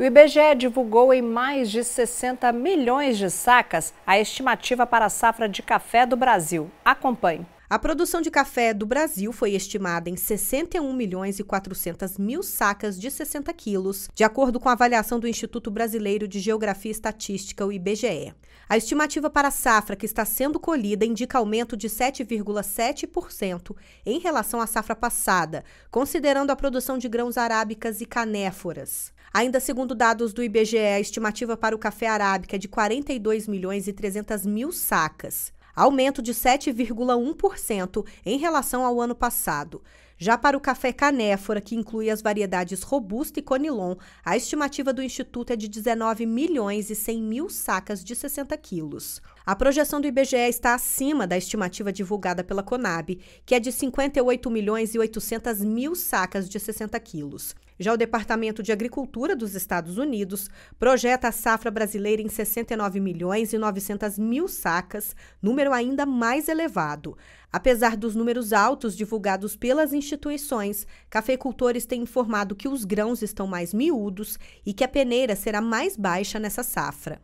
O IBGE divulgou em mais de 60 milhões de sacas a estimativa para a safra de café do Brasil. Acompanhe. A produção de café do Brasil foi estimada em 61 milhões e 400 mil sacas de 60 quilos, de acordo com a avaliação do Instituto Brasileiro de Geografia e Estatística, o IBGE. A estimativa para a safra que está sendo colhida indica aumento de 7,7% em relação à safra passada, considerando a produção de grãos arábicas e canéforas. Ainda segundo dados do IBGE, a estimativa para o café arábica é de 42 milhões e 300 mil sacas aumento de 7,1% em relação ao ano passado. Já para o café canéfora, que inclui as variedades robusta e conilon, a estimativa do Instituto é de 19 milhões e 100 mil sacas de 60 quilos. A projeção do IBGE está acima da estimativa divulgada pela Conab, que é de 58 milhões e 800 mil sacas de 60 quilos. Já o Departamento de Agricultura dos Estados Unidos projeta a safra brasileira em 69 milhões e 900 mil sacas, número ainda mais elevado. Apesar dos números altos divulgados pelas instituições, cafeicultores têm informado que os grãos estão mais miúdos e que a peneira será mais baixa nessa safra.